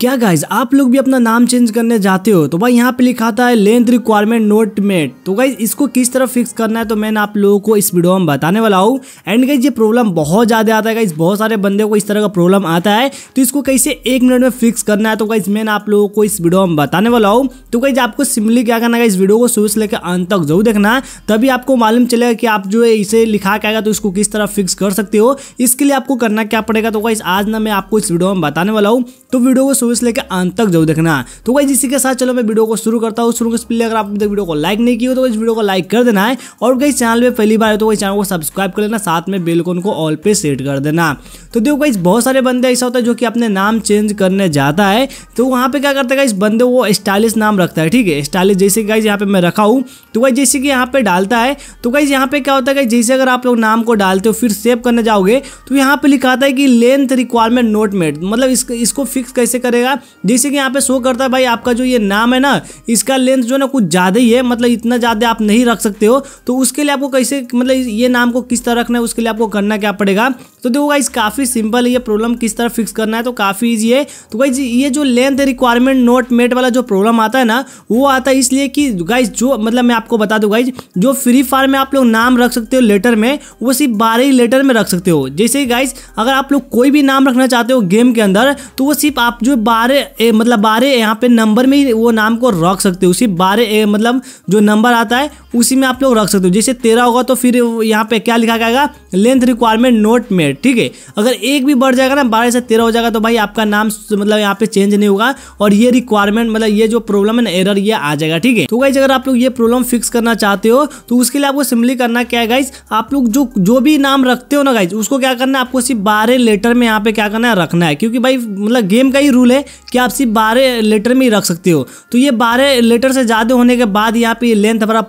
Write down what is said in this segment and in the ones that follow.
क्या गाइज आप लोग भी अपना नाम चेंज करने जाते हो तो भाई यहाँ पे लिखा था लेंथ रिक्वायरमेंट नोट मेट तो गाइज इसको किस तरह फिक्स करना है तो मैं आप लोगों को इस वीडियो में बताने वाला हूँ एंड गाइज ये प्रॉब्लम बहुत ज़्यादा आता है गाइज बहुत सारे बंदे को इस तरह का प्रॉब्लम आता है तो इसको कैसे एक मिनट में फिक्स करना है तो गाइज मैं आप लोगों को इस वीडियो में बताने वाला हूँ तो गाइज आपको सिमली क्या करना है इस वीडियो को शुरू से लेकर अंत तक जरूर देखना तभी आपको मालूम चलेगा कि आप जो है इसे लिखा के आएगा तो इसको किस तरह फिक्स कर सकते हो इसके लिए आपको करना क्या पड़ेगा तो गाइज आज ना मैं आपको इस वीडियो में बताने वाला हूँ तो वीडियो को चौबीस लेकर अंत तक जरूर देखना तो वही इसी के साथ चलो मैं वीडियो को शुरू करता हूँ शुरू पहले अगर आपने वीडियो को लाइक नहीं किया तो इस वीडियो को लाइक कर देना है और कहीं चैनल पर पहली बार है तो वही चैनल को सब्सक्राइब कर लेना साथ में बिल्कुल उनको ऑल पे सेट कर देना तो देखो गाइस बहुत सारे बंदे ऐसा होता है जो कि अपने नाम चेंज करने जाता है तो वहाँ पे क्या करता है गाइस बंदे वो स्टाइलिश नाम रखता है ठीक है स्टाइलिश जैसे गाइज यहाँ पे मैं रखा हूँ तो गाइज जैसे कि यहाँ पे डालता है तो गाइज यहाँ पे क्या होता है गाइज जैसे अगर आप लोग नाम को डालते हो फिर सेव करने जाओगे तो यहाँ पे लिखाता है कि लेंथ रिक्वायरमेंट नोट मेड मतलब इस, इसको फिक्स कैसे करेगा जैसे कि यहाँ पे शो करता है भाई आपका जो ये नाम है ना इसका लेंथ जो ना कुछ ज़्यादा ही है मतलब इतना ज़्यादा आप नहीं रख सकते हो तो उसके लिए आपको कैसे मतलब ये नाम को किस तरह रखना है उसके लिए आपको करना क्या पड़ेगा तो देखो गाइज काफ़ी सिंपल है ये प्रॉब्लम किस तरह फिक्स करना है तो काफ़ी ईजी है तो गाइज ये जो लेंथ रिक्वायरमेंट नोट मेट वाला जो प्रॉब्लम आता है ना वो आता है इसलिए कि गाइज जो मतलब मैं आपको बता दूँ गाइज जो फ्री फायर में आप लोग नाम रख सकते हो लेटर में वो सिर्फ बारह ही लेटर में रख सकते हो जैसे गाइज अगर आप लोग कोई भी नाम रखना चाहते हो गेम के अंदर तो वो सिर्फ आप जो बारह मतलब बारह यहाँ पे नंबर में ही वो नाम को रख सकते हो सिर्फ बारह मतलब जो नंबर आता है उसी में आप लोग रख सकते हो जैसे तेरह होगा तो फिर यहाँ पे क्या लिखा जाएगा लेंथ रिक्वायरमेंट नोट मेट है ठीक है अगर एक भी बढ़ जाएगा ना बारह से तेरह हो जाएगा तो भाई आपका नाम मतलब यहाँ पे चेंज नहीं होगा और ये रिक्वायरमेंट मतलब ये जो प्रॉब्लम है ना एरर ये आ जाएगा ठीक है तो गाइज अगर आप लोग ये प्रॉब्लम फिक्स करना चाहते हो तो उसके लिए आपको सिम्पली करना क्या है गाइज आप लोग जो जो भी नाम रखते हो ना गाइज उसको क्या करना है आपको सिर्फ बारह लेटर में यहाँ पे क्या करना है रखना है क्योंकि भाई मतलब गेम का ही रूल है कि आप सिर्फ बारह लेटर में ही रख सकते हो तो ये बारह लेटर से ज़्यादा होने के बाद यहाँ पे लेंथ हमारा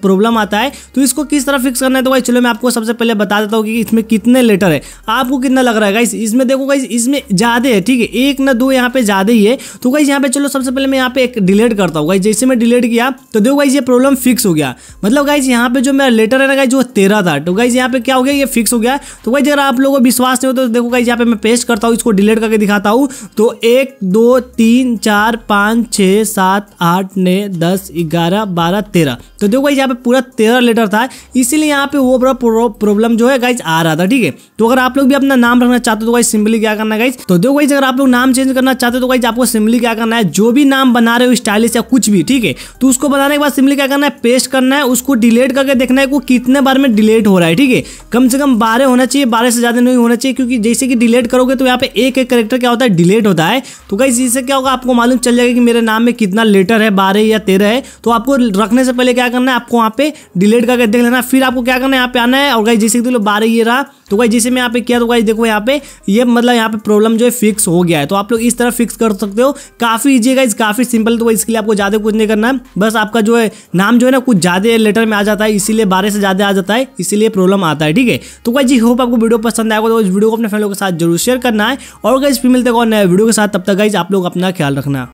प्रॉब्लम आता है तो इसको किस तरह फिक्स करना है तो भाई चलो मैं आपको सबसे पहले बता देता हूँ कि इसमें कितने लेटर है आपको कितना लग रहा है गाइस इसमें देखो गाइस इसमें ज़्यादा है ठीक है एक ना दो यहाँ पे ज़्यादा ही है तो गाइस यहाँ पे चलो सबसे पहले मैं यहाँ पे एक डिलीट करता हूँ गाइस जैसे मैं डिलीट किया तो देखो गाइस ये प्रॉब्लम फिक्स हो गया मतलब गाइस यहाँ पे जो मेरा लेटर है ना गाइस जो तेरह था तो गाइस यहाँ पे क्या हो गया ये फिक्स हो गया तो गाइस अगर आप लोगों को विश्वास नहीं हो तो देखो गाइस यहाँ पे मैं पेस्ट करता हूँ इसको डिलीट करके दिखाता हूँ तो एक दो तीन चार पाँच छः सात आठ नौ दस ग्यारह बारह तेरह तो देखो गाइस यहाँ पे पूरा तेरह लेटर था इसीलिए यहाँ पे वो प्रॉब्लम जो है गाइस आ रहा था ठीक है तो अगर आप लोग भी अपना नाम रखना चाहते हो तो गाइस सिंपली क्या करना गाइस तो देखो गाइस अगर आप लोग नाम चेंज करना चाहते हो तो गाइस आपको सिंपली क्या करना है जो भी नाम बना रहे हो स्टाइलिश या कुछ भी ठीक है तो उसको बनाने के बाद सिंपली क्या करना है पेस्ट करना है उसको डिलीट करके देखना है कि कितने बार में डिलीट हो रहा है ठीक है कम से कम बारह होना चाहिए बारह से ज़्यादा नहीं होना चाहिए क्योंकि जैसे कि डिलीट करोगे तो यहाँ पे एक एक करेक्टर क्या होता है डिलीट होता है तो गाइस इससे क्या होगा आपको मालूम चल जाएगा कि मेरे नाम में कितना लेटर है बारह या तेरह है तो आपको रखने से पहले क्या करना है आपको वहाँ पे डिलीट करके देख लेना फिर आपको क्या करना है यहाँ पे आना है और गाइस जैसे कि बारह ये रहा तो गाइस जैसे में यहाँ पे किया तो गाइज देखो यहाँ पे ये मतलब यहाँ पे प्रॉब्लम जो है फिक्स हो गया है तो आप लोग इस तरह फिक्स कर सकते हो काफ़ी ईजी गाइज काफ़ी सिंपल तो इसके लिए आपको ज़्यादा कुछ नहीं करना है बस आपका जो है नाम जो है ना कुछ ज़्यादा लेटर में आ जाता है इसीलिए बारह से ज़्यादा आ जाता है इसीलिए प्रॉब्लम आता है ठीक है तो गाइज जी होप आपको वीडियो पसंद आएगा तो इस वीडियो को अपने फ्रेंडों के साथ जरूर शेयर करना है और गाइज फिर मिलते हैं नए वीडियो के साथ तब तक गाइज आप लोग अपना ख्याल रखना